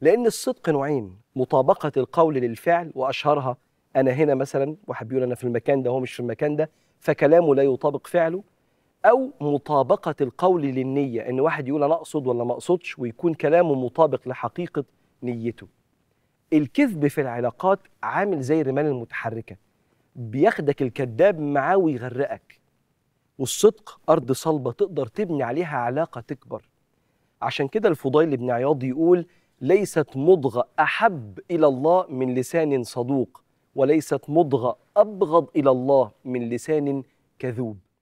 لأن الصدق نوعين مطابقة القول للفعل وأشهرها أنا هنا مثلا واحد بيقول أنا في المكان ده هو مش في المكان ده فكلامه لا يطابق فعله أو مطابقة القول للنية إن واحد يقول أنا أقصد ولا ما أقصدش ويكون كلامه مطابق لحقيقة نيته الكذب في العلاقات عامل زي الرمال المتحركة بياخدك الكذاب معاه ويغرقك والصدق أرض صلبة تقدر تبني عليها علاقة تكبر عشان كده الفضيل بن عياض يقول ليست مضغة أحب إلى الله من لسان صدوق وليست مضغة أبغض إلى الله من لسان كذوب